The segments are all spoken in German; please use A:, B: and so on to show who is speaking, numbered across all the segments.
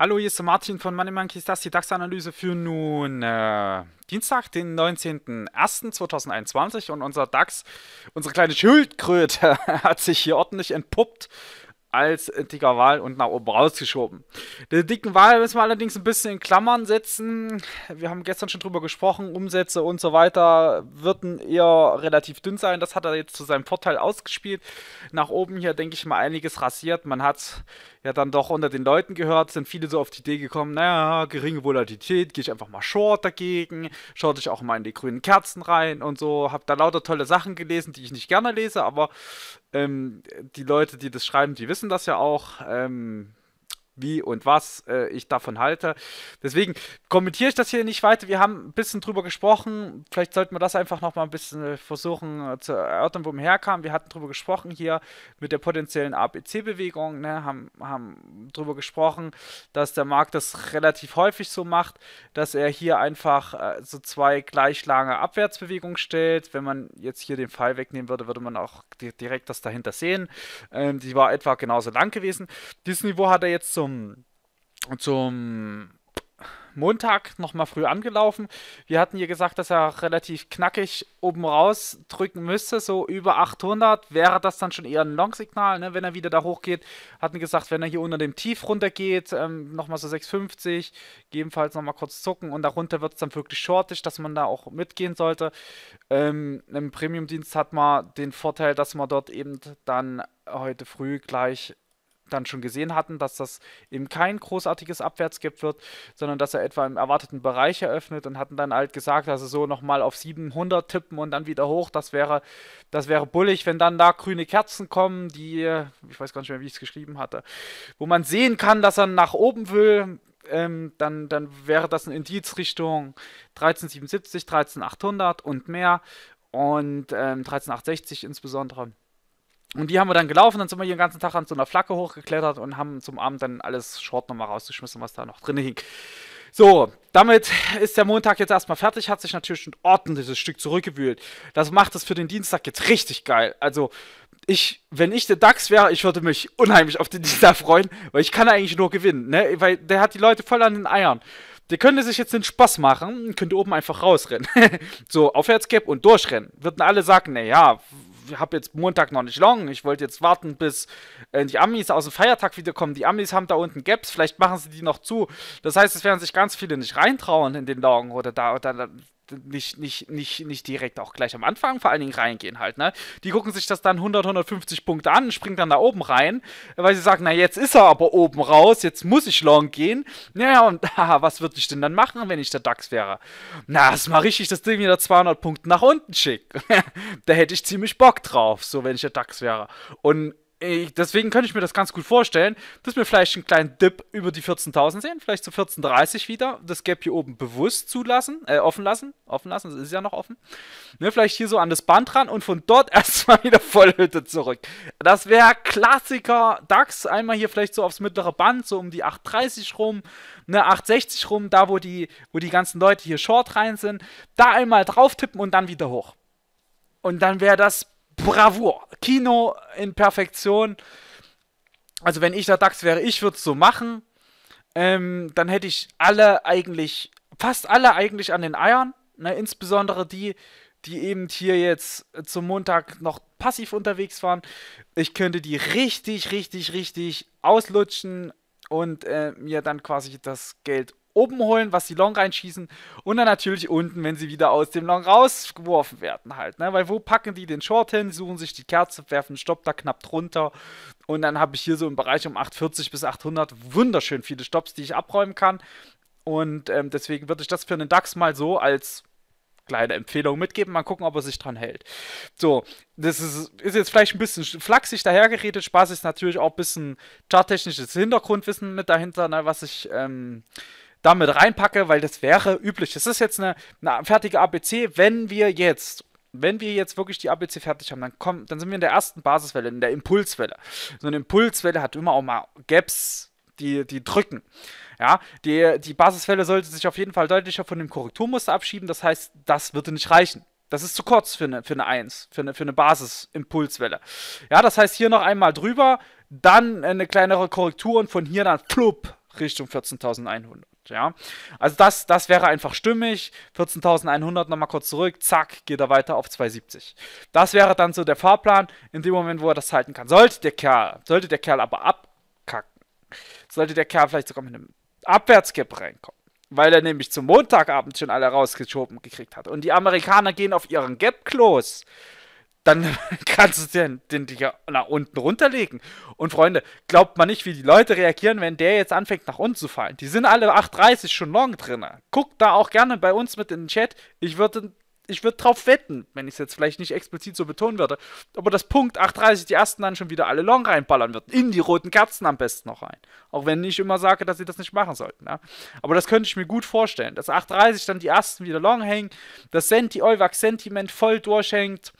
A: Hallo, hier ist Martin von Money Monkeys, das ist die DAX-Analyse für nun äh, Dienstag, den 19.01.2021 und unser DAX, unsere kleine Schildkröte, hat sich hier ordentlich entpuppt als äh, dicker Wal und nach oben rausgeschoben. Den dicken Wal müssen wir allerdings ein bisschen in Klammern setzen. Wir haben gestern schon drüber gesprochen, Umsätze und so weiter würden eher relativ dünn sein. Das hat er jetzt zu seinem Vorteil ausgespielt. Nach oben hier, denke ich mal, einiges rasiert. Man hat ja dann doch unter den Leuten gehört, sind viele so auf die Idee gekommen, naja, geringe Volatilität, gehe ich einfach mal short dagegen, schaut euch auch mal in die grünen Kerzen rein und so. Hab da lauter tolle Sachen gelesen, die ich nicht gerne lese, aber ähm, die Leute, die das schreiben, die wissen wissen das ja auch, ähm, wie und was äh, ich davon halte. Deswegen kommentiere ich das hier nicht weiter. Wir haben ein bisschen drüber gesprochen. Vielleicht sollten wir das einfach nochmal ein bisschen äh, versuchen äh, zu erörtern, wo man herkam. Wir hatten drüber gesprochen hier mit der potenziellen ABC-Bewegung, ne? haben, haben drüber gesprochen, dass der Markt das relativ häufig so macht, dass er hier einfach äh, so zwei gleich lange Abwärtsbewegungen stellt. Wenn man jetzt hier den Pfeil wegnehmen würde, würde man auch direkt das dahinter sehen. Ähm, die war etwa genauso lang gewesen. Dieses Niveau hat er jetzt zum zum, zum Montag nochmal früh angelaufen. Wir hatten hier gesagt, dass er relativ knackig oben raus drücken müsste, so über 800 wäre das dann schon eher ein Long-Signal, ne, wenn er wieder da hochgeht. Hatten gesagt, wenn er hier unter dem Tief runtergeht, ähm, nochmal so 650, gegebenenfalls nochmal kurz zucken und darunter wird es dann wirklich shortisch, dass man da auch mitgehen sollte. Ähm, Im Premium-Dienst hat man den Vorteil, dass man dort eben dann heute früh gleich dann schon gesehen hatten, dass das eben kein großartiges Abwärtsgap wird, sondern dass er etwa im erwarteten Bereich eröffnet und hatten dann halt gesagt, also so nochmal auf 700 tippen und dann wieder hoch, das wäre, das wäre bullig, wenn dann da grüne Kerzen kommen, die, ich weiß gar nicht mehr, wie ich es geschrieben hatte, wo man sehen kann, dass er nach oben will, ähm, dann, dann wäre das ein Indiz Richtung 1377, 13800 und mehr und ähm, 13860 insbesondere. Und die haben wir dann gelaufen, dann sind wir hier den ganzen Tag an so einer Flagge hochgeklettert und haben zum Abend dann alles Short nochmal rausgeschmissen, was da noch drin hing. So, damit ist der Montag jetzt erstmal fertig, hat sich natürlich ein ordentliches Stück zurückgewühlt. Das macht es für den Dienstag jetzt richtig geil. Also, ich, wenn ich der DAX wäre, ich würde mich unheimlich auf den Dienstag freuen, weil ich kann eigentlich nur gewinnen, ne? Weil der hat die Leute voll an den Eiern. Der könnte sich jetzt den Spaß machen und könnte oben einfach rausrennen. so, aufwärts und durchrennen. Würden alle sagen, naja, habe jetzt Montag noch nicht long. Ich wollte jetzt warten, bis äh, die Amis aus dem Feiertag wiederkommen. Die Amis haben da unten Gaps, vielleicht machen sie die noch zu. Das heißt, es werden sich ganz viele nicht reintrauen in den Long oder da. Oder, nicht, nicht, nicht, nicht direkt auch gleich am Anfang vor allen Dingen reingehen halt, ne? Die gucken sich das dann 100, 150 Punkte an, springen dann da oben rein, weil sie sagen, na jetzt ist er aber oben raus, jetzt muss ich long gehen. Naja, und was würde ich denn dann machen, wenn ich der DAX wäre? Na, es mal richtig das Ding wieder 200 Punkte nach unten schickt. da hätte ich ziemlich Bock drauf, so wenn ich der DAX wäre. Und ich, deswegen könnte ich mir das ganz gut vorstellen, dass wir vielleicht einen kleinen Dip über die 14.000 sehen, vielleicht zu 14.30 wieder, das Gap hier oben bewusst zulassen, äh, offen lassen, offen lassen, das ist ja noch offen. Ne, vielleicht hier so an das Band ran und von dort erstmal wieder Vollhütte zurück. Das wäre Klassiker DAX, einmal hier vielleicht so aufs mittlere Band, so um die 8.30 rum, ne, 8.60 rum, da wo die, wo die ganzen Leute hier short rein sind, da einmal drauf tippen und dann wieder hoch. Und dann wäre das Bravour. Kino in Perfektion. Also wenn ich der DAX wäre, ich würde es so machen. Ähm, dann hätte ich alle eigentlich, fast alle eigentlich an den Eiern. Ne? Insbesondere die, die eben hier jetzt zum Montag noch passiv unterwegs waren. Ich könnte die richtig, richtig, richtig auslutschen und äh, mir dann quasi das Geld oben holen, was die Long reinschießen und dann natürlich unten, wenn sie wieder aus dem Long rausgeworfen werden halt, ne? Weil wo packen die den Short hin, suchen sich die Kerze, werfen Stopp da knapp drunter und dann habe ich hier so im Bereich um 840 bis 800 wunderschön viele Stops, die ich abräumen kann und ähm, deswegen würde ich das für einen DAX mal so als kleine Empfehlung mitgeben. Mal gucken, ob er sich dran hält. So, das ist, ist jetzt vielleicht ein bisschen flachsig dahergeredet. Spaß ist natürlich auch ein bisschen charttechnisches Hintergrundwissen mit dahinter, ne, was ich ähm, damit reinpacke, weil das wäre üblich. Das ist jetzt eine, eine fertige ABC. Wenn wir jetzt wenn wir jetzt wirklich die ABC fertig haben, dann kommen, dann sind wir in der ersten Basiswelle, in der Impulswelle. So eine Impulswelle hat immer auch mal Gaps, die, die drücken. Ja, die, die Basiswelle sollte sich auf jeden Fall deutlicher von dem Korrekturmuster abschieben. Das heißt, das würde nicht reichen. Das ist zu kurz für eine, für eine 1, für eine, für eine Basisimpulswelle. Ja, das heißt, hier noch einmal drüber, dann eine kleinere Korrektur und von hier dann plupp Richtung 14.100. Ja? Also das, das wäre einfach stimmig. 14.100 nochmal kurz zurück, zack, geht er weiter auf 270. Das wäre dann so der Fahrplan in dem Moment, wo er das halten kann. Sollte der Kerl, sollte der Kerl aber abkacken, sollte der Kerl vielleicht sogar mit einem Abwärtskipp reinkommen weil er nämlich zum Montagabend schon alle rausgeschoben gekriegt hat. Und die Amerikaner gehen auf ihren Gap-Klos dann kannst du den, den Digga nach unten runterlegen. Und Freunde, glaubt man nicht, wie die Leute reagieren, wenn der jetzt anfängt nach unten zu fallen. Die sind alle 8,30 schon long drin. Guckt da auch gerne bei uns mit in den Chat. Ich würde ich würde drauf wetten, wenn ich es jetzt vielleicht nicht explizit so betonen würde, ob das Punkt 8.30 die ersten dann schon wieder alle long reinballern würden. In die roten Kerzen am besten noch rein. Auch wenn ich immer sage, dass sie das nicht machen sollten. Ja? Aber das könnte ich mir gut vorstellen, dass 8.30 dann die ersten wieder long hängen, das Senti Euvax Sentiment voll durchhängt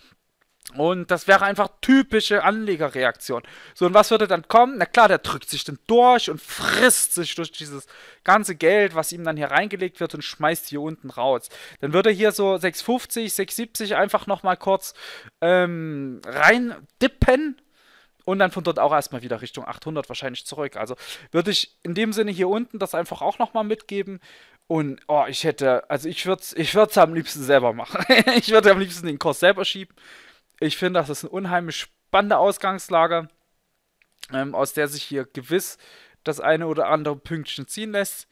A: und das wäre einfach typische Anlegerreaktion. So, und was würde dann kommen? Na klar, der drückt sich dann durch und frisst sich durch dieses ganze Geld, was ihm dann hier reingelegt wird und schmeißt hier unten raus. Dann würde hier so 6,50, 6,70 einfach nochmal kurz ähm, rein dippen und dann von dort auch erstmal wieder Richtung 800 wahrscheinlich zurück. Also würde ich in dem Sinne hier unten das einfach auch nochmal mitgeben. Und oh, ich hätte, also ich würde es ich am liebsten selber machen. ich würde am liebsten den Kurs selber schieben ich finde, das ist eine unheimlich spannende Ausgangslage, ähm, aus der sich hier gewiss das eine oder andere Pünktchen ziehen lässt.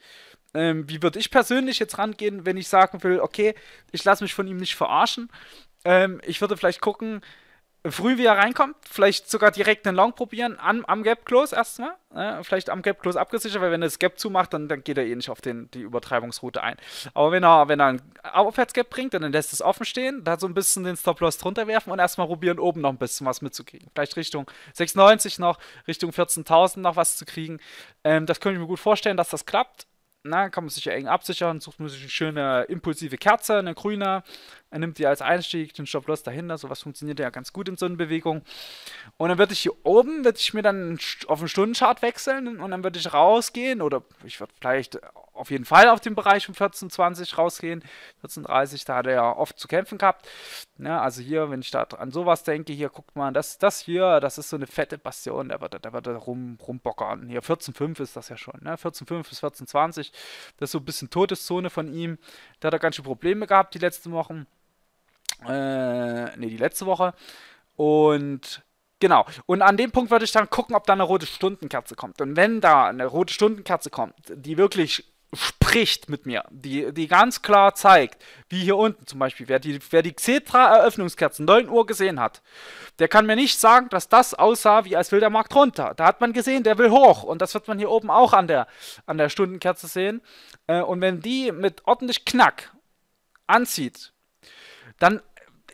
A: Ähm, wie würde ich persönlich jetzt rangehen, wenn ich sagen will, okay, ich lasse mich von ihm nicht verarschen. Ähm, ich würde vielleicht gucken, früh wieder reinkommt, vielleicht sogar direkt einen Long probieren am, am Gap Close erstmal. Ne? Vielleicht am Gap Close abgesichert, weil wenn er das Gap zumacht, dann, dann geht er eh nicht auf den, die Übertreibungsroute ein. Aber wenn er, wenn er ein Aufwärtsgap bringt, dann lässt es offen stehen, da so ein bisschen den Stop-Loss drunter werfen und erstmal probieren, oben noch ein bisschen was mitzukriegen. Vielleicht Richtung 96 noch, Richtung 14.000 noch was zu kriegen. Ähm, das könnte ich mir gut vorstellen, dass das klappt na, kann man sich ja eng absichern, sucht man sich eine schöne impulsive Kerze, eine grüne, er nimmt die als Einstieg, den Stop-Loss dahinter, sowas funktioniert ja ganz gut in so einer Bewegung. Und dann würde ich hier oben, würde ich mir dann auf den Stundenchart wechseln und dann würde ich rausgehen oder ich würde vielleicht auf jeden Fall auf den Bereich um 14,20 rausgehen. 14,30, da hat er ja oft zu kämpfen gehabt. Ja, ne, also hier, wenn ich da an sowas denke, hier guckt man, das, das hier, das ist so eine fette Passion, der wird, der wird da rum, rumbockern. Hier 14,5 ist das ja schon, ne? 14,5 bis 14,20, das ist so ein bisschen Todeszone von ihm. Da hat er ganz schön Probleme gehabt die letzten Wochen. Äh, ne, die letzte Woche. Und Genau. Und an dem Punkt würde ich dann gucken, ob da eine rote Stundenkerze kommt. Und wenn da eine rote Stundenkerze kommt, die wirklich spricht mit mir, die, die ganz klar zeigt, wie hier unten zum Beispiel, wer die, wer die Xetra-Eröffnungskerzen 9 Uhr gesehen hat, der kann mir nicht sagen, dass das aussah, wie als will der Markt runter. Da hat man gesehen, der will hoch und das wird man hier oben auch an der, an der Stundenkerze sehen. Äh, und wenn die mit ordentlich Knack anzieht, dann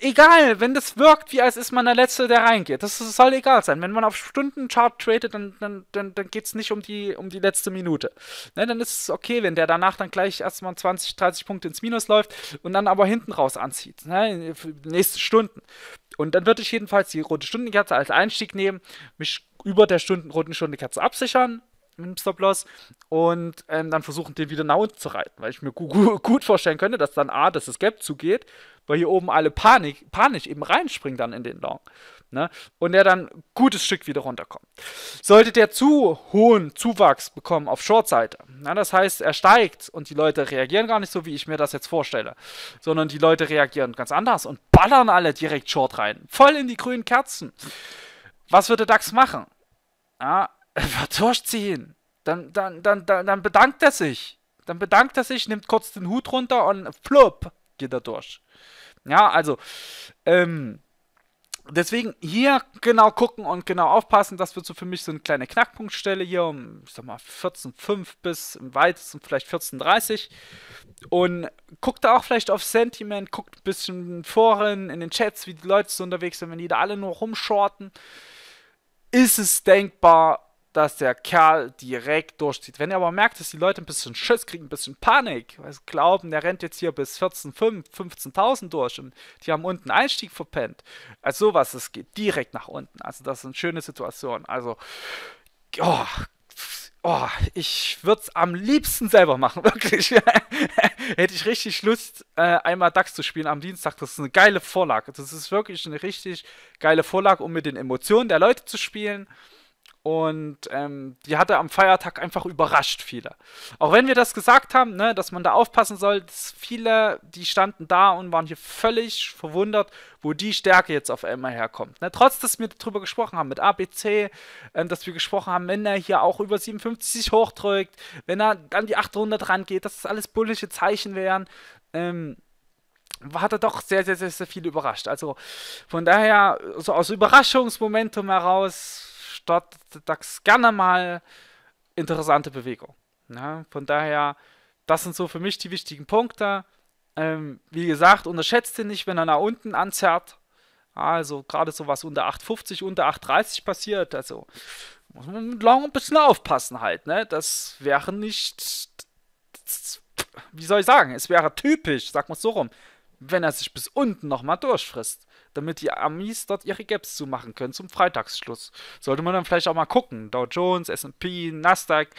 A: egal, wenn das wirkt, wie als ist man der Letzte, der reingeht. Das, soll egal sein. Wenn man auf Stundenchart tradet, dann, dann, dann, dann geht es nicht um die, um die letzte Minute. Ne, dann ist es okay, wenn der danach dann gleich erstmal 20, 30 Punkte ins Minus läuft und dann aber hinten raus anzieht. Ne, nächste Stunden. Und dann würde ich jedenfalls die rote Stundenkerze als Einstieg nehmen, mich über der Stunden, roten Stundenkerze absichern, mit dem Stop-Loss und ähm, dann versuchen, den wieder nach unten zu reiten, weil ich mir gu gu gut vorstellen könnte, dass dann A, dass das Gap zugeht, weil hier oben alle Panik, panisch eben reinspringen dann in den Long. Ne? Und er dann ein gutes Stück wieder runterkommt. Sollte der zu hohen Zuwachs bekommen auf Short-Seite, das heißt, er steigt und die Leute reagieren gar nicht so, wie ich mir das jetzt vorstelle, sondern die Leute reagieren ganz anders und ballern alle direkt Short rein. Voll in die grünen Kerzen. Was würde DAX machen? Ja, einfach durchziehen. Dann, dann, dann, dann, dann bedankt er sich. Dann bedankt er sich, nimmt kurz den Hut runter und flupp geht er durch. Ja, also, ähm, deswegen hier genau gucken und genau aufpassen. Das wird so für mich so eine kleine Knackpunktstelle hier um, ich sag mal, 14,5 bis im weitesten vielleicht 14,30. Und guckt da auch vielleicht auf Sentiment, guckt ein bisschen in Foren, in den Chats, wie die Leute so unterwegs sind, wenn die da alle nur rumshorten. Ist es denkbar, dass der Kerl direkt durchzieht. Wenn er aber merkt, dass die Leute ein bisschen Schiss kriegen, ein bisschen Panik, weil sie glauben, der rennt jetzt hier bis 14.000, 15.000 durch und die haben unten Einstieg verpennt. Also sowas, es geht direkt nach unten. Also das ist eine schöne Situation. Also, oh, oh ich würde es am liebsten selber machen, wirklich. Hätte ich richtig Lust, äh, einmal DAX zu spielen am Dienstag. Das ist eine geile Vorlage. Das ist wirklich eine richtig geile Vorlage, um mit den Emotionen der Leute zu spielen. Und ähm, die hatte am Feiertag einfach überrascht, viele. Auch wenn wir das gesagt haben, ne, dass man da aufpassen soll, dass viele, die standen da und waren hier völlig verwundert, wo die Stärke jetzt auf einmal herkommt. Ne, trotz, dass wir darüber gesprochen haben, mit ABC, ähm, dass wir gesprochen haben, wenn er hier auch über 57 sich hochdrückt, wenn er an die 800 rangeht, dass das alles bullische Zeichen wären, ähm, hat er doch sehr, sehr, sehr, sehr viel überrascht. Also von daher, so aus Überraschungsmomentum heraus statt das gerne mal interessante Bewegung. Ja, ne? von daher, das sind so für mich die wichtigen Punkte. Ähm, wie gesagt, unterschätzt ihn nicht, wenn er nach unten anzerrt. Also gerade so was unter 8,50, unter 8,30 passiert. Also muss man mit Long ein bisschen aufpassen halt. Ne? Das wäre nicht, wie soll ich sagen, es wäre typisch, sag mal so rum, wenn er sich bis unten nochmal durchfrisst damit die Amis dort ihre Gaps zumachen können zum Freitagsschluss. Sollte man dann vielleicht auch mal gucken. Dow Jones, SP, Nasdaq,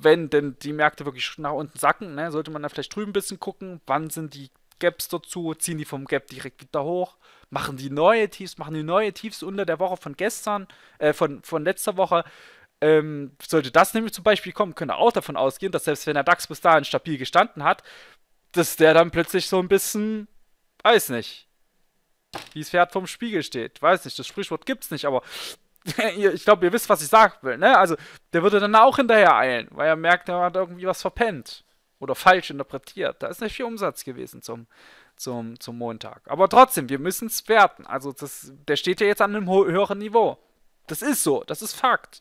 A: wenn denn die Märkte wirklich nach unten sacken, ne, sollte man dann vielleicht drüben ein bisschen gucken, wann sind die Gaps dazu, ziehen die vom Gap direkt wieder hoch, machen die neue Tiefs, machen die neue Tiefs unter der Woche von gestern, äh, von, von letzter Woche. Ähm, sollte das nämlich zum Beispiel kommen, könnte auch davon ausgehen, dass selbst wenn der DAX bis dahin stabil gestanden hat, dass der dann plötzlich so ein bisschen, weiß nicht, wie das Pferd vom Spiegel steht. Weiß nicht, das Sprichwort gibt's nicht, aber ich glaube, ihr wisst, was ich sagen will, ne? Also, der würde dann auch hinterher eilen, weil er merkt, er hat irgendwie was verpennt oder falsch interpretiert. Da ist nicht viel Umsatz gewesen zum, zum, zum Montag. Aber trotzdem, wir müssen es werten. Also, das, der steht ja jetzt an einem höheren Niveau. Das ist so, das ist Fakt.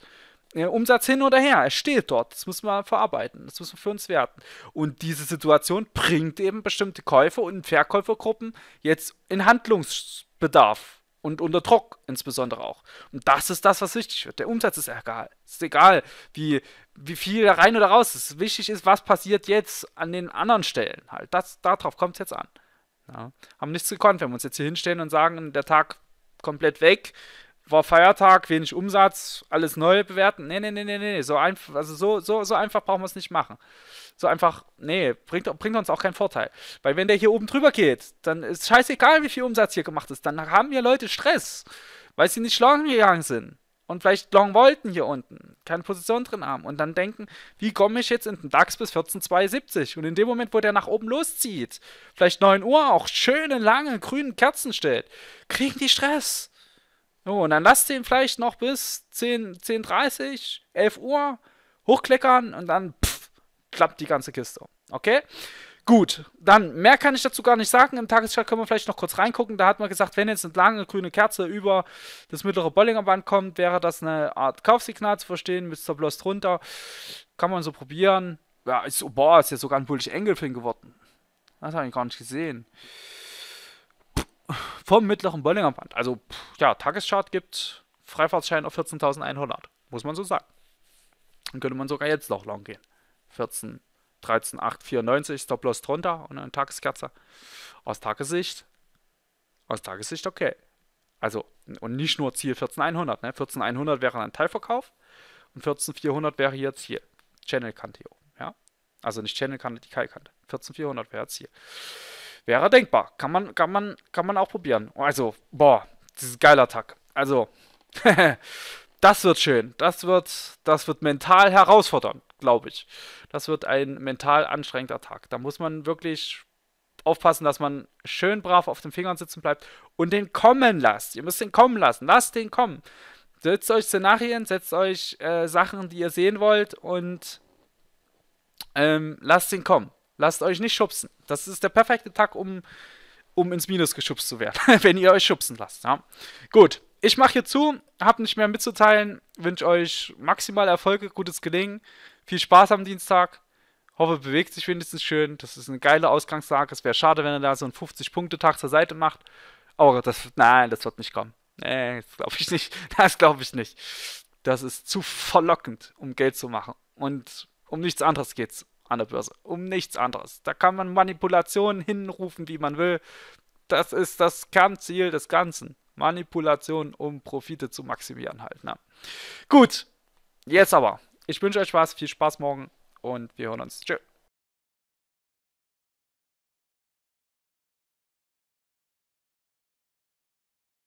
A: Umsatz hin oder her, er steht dort. Das müssen wir verarbeiten, das müssen wir für uns werten. Und diese Situation bringt eben bestimmte Käufe und Verkäufergruppen jetzt in Handlungsbedarf und unter Druck insbesondere auch. Und das ist das, was wichtig wird. Der Umsatz ist egal. Es ist egal, wie, wie viel da rein oder raus ist. Wichtig ist, was passiert jetzt an den anderen Stellen. Halt, das, darauf kommt es jetzt an. Ja. Haben nichts gekonnt, wenn wir uns jetzt hier hinstellen und sagen, der Tag komplett weg, war Feiertag, wenig Umsatz, alles neu bewerten. Nee, nee, nee, nee, nee. So, einfach, also so, so, so einfach brauchen wir es nicht machen. So einfach, nee, bringt, bringt uns auch keinen Vorteil. Weil wenn der hier oben drüber geht, dann ist scheißegal, wie viel Umsatz hier gemacht ist. Dann haben wir Leute Stress, weil sie nicht long gegangen sind. Und vielleicht long wollten hier unten, keine Position drin haben. Und dann denken, wie komme ich jetzt in den DAX bis 14,72? Und in dem Moment, wo der nach oben loszieht, vielleicht 9 Uhr auch schöne, lange, grüne Kerzen stellt, kriegen die Stress so, und dann lasst den vielleicht noch bis 10, 10.30 11 Uhr hochkleckern und dann pff, klappt die ganze Kiste. Okay? Gut, dann mehr kann ich dazu gar nicht sagen. Im Tageschart können wir vielleicht noch kurz reingucken. Da hat man gesagt, wenn jetzt eine lange grüne Kerze über das mittlere Bollinger Band kommt, wäre das eine Art Kaufsignal zu verstehen, mit Stop-Loss runter. Kann man so probieren. Ja, ist, boah, ist jetzt sogar ein bullish engel geworden. Das habe ich gar nicht gesehen vom mittleren Bollinger Band. Also, pff, ja, Tageschart gibt Freifahrtschein auf 14.100. Muss man so sagen. Dann könnte man sogar jetzt noch lang gehen. 14, 13, 8, 94, Stop-Loss drunter und eine Tageskerze. Aus Tagessicht, aus Tagessicht okay. Also, und nicht nur Ziel 14100, ne? 14100 wäre ein Teilverkauf und 14400 wäre hier Ziel. Channel-Kante hier oben, ja? Also nicht Channel-Kante, die Kai-Kante. 14400 wäre Ziel. Wäre denkbar. Kann man, kann man, kann man auch probieren. Also, boah, das ist ein geiler Tag. Also, das wird schön. Das wird, das wird mental herausfordernd, glaube ich. Das wird ein mental anstrengender Tag. Da muss man wirklich aufpassen, dass man schön brav auf den Fingern sitzen bleibt und den kommen lasst. Ihr müsst den kommen lassen. Lasst den kommen. Setzt euch Szenarien, setzt euch äh, Sachen, die ihr sehen wollt und ähm, lasst den kommen. Lasst euch nicht schubsen. Das ist der perfekte Tag, um, um ins Minus geschubst zu werden, wenn ihr euch schubsen lasst. Ja? Gut, ich mache hier zu, habe nicht mehr mitzuteilen, wünsche euch maximal Erfolge, gutes Gelingen, viel Spaß am Dienstag. Hoffe, bewegt sich wenigstens schön. Das ist eine geile Ausgangstag. Es wäre schade, wenn er da so einen 50-Punkte-Tag zur Seite macht. Aber oh das, nein, das wird nicht kommen. Nee, das glaube ich nicht. Das glaube ich nicht. Das ist zu verlockend, um Geld zu machen. Und um nichts anderes geht's an der Börse. Um nichts anderes. Da kann man Manipulationen hinrufen, wie man will. Das ist das Kernziel des Ganzen. Manipulation, um Profite zu maximieren halt. Ne? Gut, jetzt aber. Ich wünsche euch Spaß, viel Spaß morgen und wir hören uns. Tschüss.